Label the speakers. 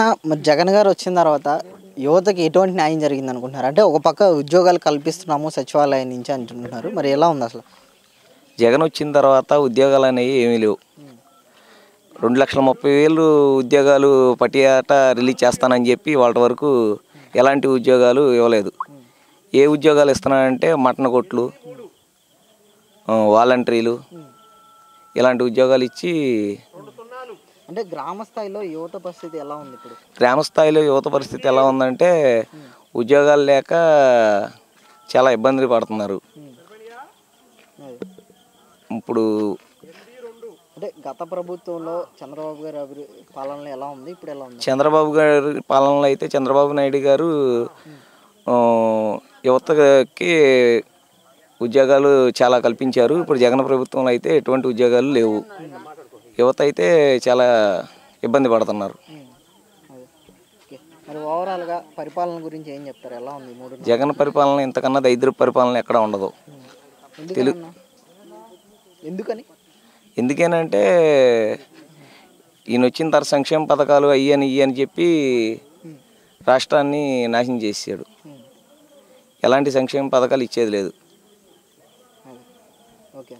Speaker 1: పక్కన జగన్ గారు వచ్చిన తర్వాత యువతకి ఎటువంటి న్యాయం జరిగింది అనుకుంటున్నారు అంటే ఒక పక్క ఉద్యోగాలు కల్పిస్తున్నాము సచివాలయం నుంచి అంటున్నారు మరి ఎలా ఉంది అసలు
Speaker 2: జగన్ వచ్చిన తర్వాత ఉద్యోగాలు అనేవి ఏమీ లేవు రెండు లక్షల ముప్పై వేలు ఉద్యోగాలు పటియాట రిలీజ్ చేస్తానని చెప్పి వాళ్ళ వరకు ఎలాంటి ఉద్యోగాలు ఇవ్వలేదు ఏ ఉద్యోగాలు ఇస్తున్నారంటే మటన్ కొట్లు వాలంటరీలు ఇలాంటి ఉద్యోగాలు ఇచ్చి
Speaker 1: అంటే గ్రామ స్థాయిలో యువత పరిస్థితి ఎలా ఉంది ఇప్పుడు
Speaker 2: గ్రామ స్థాయిలో యువత పరిస్థితి ఎలా ఉందంటే ఉద్యోగాలు లేక చాలా ఇబ్బందులు పడుతున్నారు ఇప్పుడు
Speaker 1: అంటే గత ప్రభుత్వంలో చంద్రబాబు గారి అభివృద్ధి పాలనలో ఎలా ఉంది ఇప్పుడు ఎలా ఉంది
Speaker 2: చంద్రబాబు గారి పాలనలో అయితే చంద్రబాబు నాయుడు గారు యువతకి ఉద్యోగాలు చాలా కల్పించారు ఇప్పుడు జగన్ ప్రభుత్వంలో అయితే ఎటువంటి ఉద్యోగాలు లేవు యువత అయితే చాలా ఇబ్బంది పడుతున్నారు పరిపాలన జగన్ పరిపాలన ఇంతకన్నా దైద్ర పరిపాలన ఎక్కడ ఉండదు
Speaker 1: తెలుగు ఎందుకని
Speaker 2: ఎందుకేనంటే ఈయన వచ్చిన తర్వాత సంక్షేమ పథకాలు అయ్యని అని చెప్పి రాష్ట్రాన్ని నాశనం చేసాడు ఎలాంటి సంక్షేమ పథకాలు ఇచ్చేది లేదు
Speaker 1: ఓకే